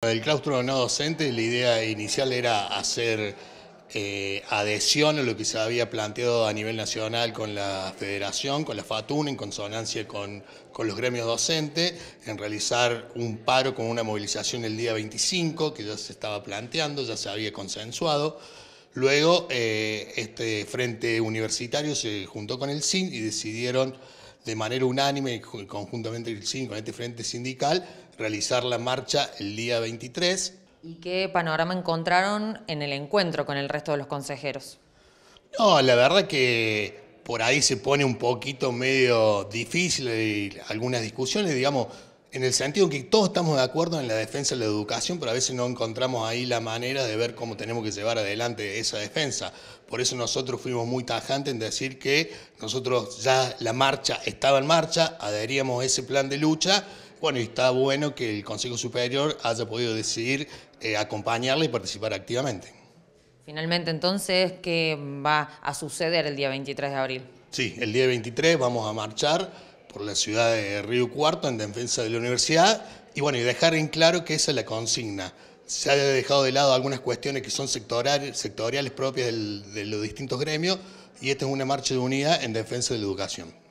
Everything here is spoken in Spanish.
El claustro no docente, la idea inicial era hacer eh, adhesión a lo que se había planteado a nivel nacional con la federación, con la FATUN, en consonancia con, los gremios docentes, en realizar un paro con una movilización el día 25, que ya se estaba planteando, ya se había consensuado. Luego, eh, este frente universitario se juntó con el SIN y decidieron de manera unánime, conjuntamente con este frente sindical, realizar la marcha el día 23. ¿Y qué panorama encontraron en el encuentro con el resto de los consejeros? No, la verdad que por ahí se pone un poquito medio difícil eh, algunas discusiones, digamos, en el sentido que todos estamos de acuerdo en la defensa de la educación, pero a veces no encontramos ahí la manera de ver cómo tenemos que llevar adelante esa defensa. Por eso nosotros fuimos muy tajantes en decir que nosotros ya la marcha estaba en marcha, adheríamos a ese plan de lucha. Bueno, y está bueno que el Consejo Superior haya podido decidir eh, acompañarla y participar activamente. Finalmente, entonces, ¿qué va a suceder el día 23 de abril? Sí, el día 23 vamos a marchar la ciudad de Río Cuarto en defensa de la universidad y bueno, y dejar en claro que esa es la consigna. Se ha dejado de lado algunas cuestiones que son sectoriales, sectoriales propias de los distintos gremios y esta es una marcha de unidad en defensa de la educación.